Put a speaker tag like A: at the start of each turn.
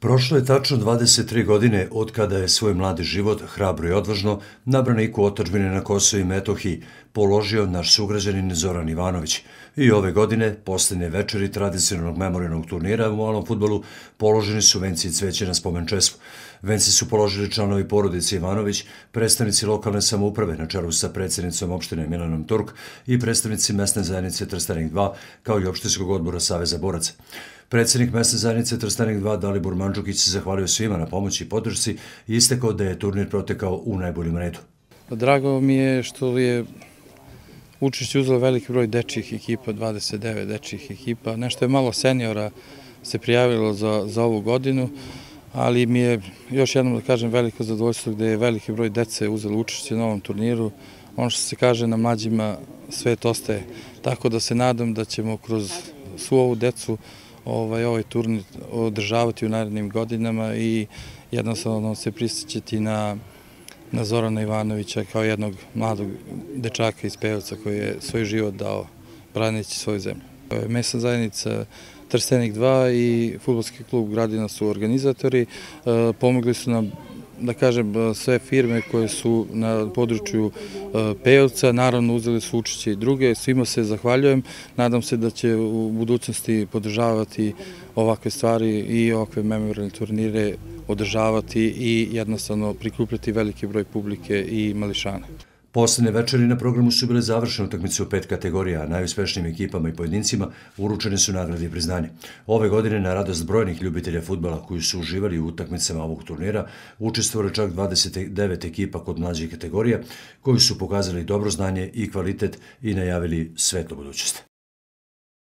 A: Prošlo je tačno 23 godine od kada je svoj mladi život hrabro i odvažno na braniku otačbine na Kosovo i Metohiji položio naš sugrađanin Zoran Ivanović i ove godine, poslednje večeri tradicionalnog memorijalnog turnira u malom futbolu, položeni su venci i cveće na spomen česmu. Venci su položili članovi porodice Ivanović, predstavnici lokalne samouprave na čelu sa predsednicom opštine Milanom Turk i predstavnici mesne zajednice Trstanik 2, kao i opštinskog odbora Saveza boraca. Predsednik mesne zajednice Trstenik 2 Dalibor Mandžukić se zahvalio svima na pomoći i podršci i istekao da je turnir protekao u najboljem redu.
B: Pa drago mi je što je učešće uzelo veliki broj dečijih ekipa, 29 dečijih ekipa. Nešto je malo seniora se prijavilo za, za ovu godinu, ali mi je, još jednom da kažem, veliko zadovoljstvo gde je veliki broj dece uzelo učešće na ovom turniru. Ono što se kaže na mlađima, svet ostaje. Tako da se nadam da ćemo kroz svu ovu decu ovaj, ovaj turnir održavati u narednim godinama i jednostavno se prisjećati na na Zorana Ivanovića kao jednog mladog dečaka iz Pevca koji je svoj život dao braneći svoju zemlju. Mesna zajednica Trstenik 2 i futbolski klub Gradina su organizatori. E, pomogli su nam da kažem, e, sve firme koje su na području e, Pejovca, naravno uzeli su učeće i druge, svima se zahvaljujem, nadam se da će u budućnosti podržavati ovakve stvari i ovakve memorialne turnire održavati i jednostavno prikupljati veliki broj publike i mališana. Poslednje večeri na programu su bile završene utakmice u pet
A: kategorija, a najuspešnijim ekipama i pojedincima uručene su nagrade i priznanje. Ove godine, na radost brojnih ljubitelja futbala koji su uživali u utakmicama ovog turnira, učestvovali čak 29 ekipa kod mlađih kategorija, koji su pokazali dobro znanje i kvalitet i najavili svetlo budućnost.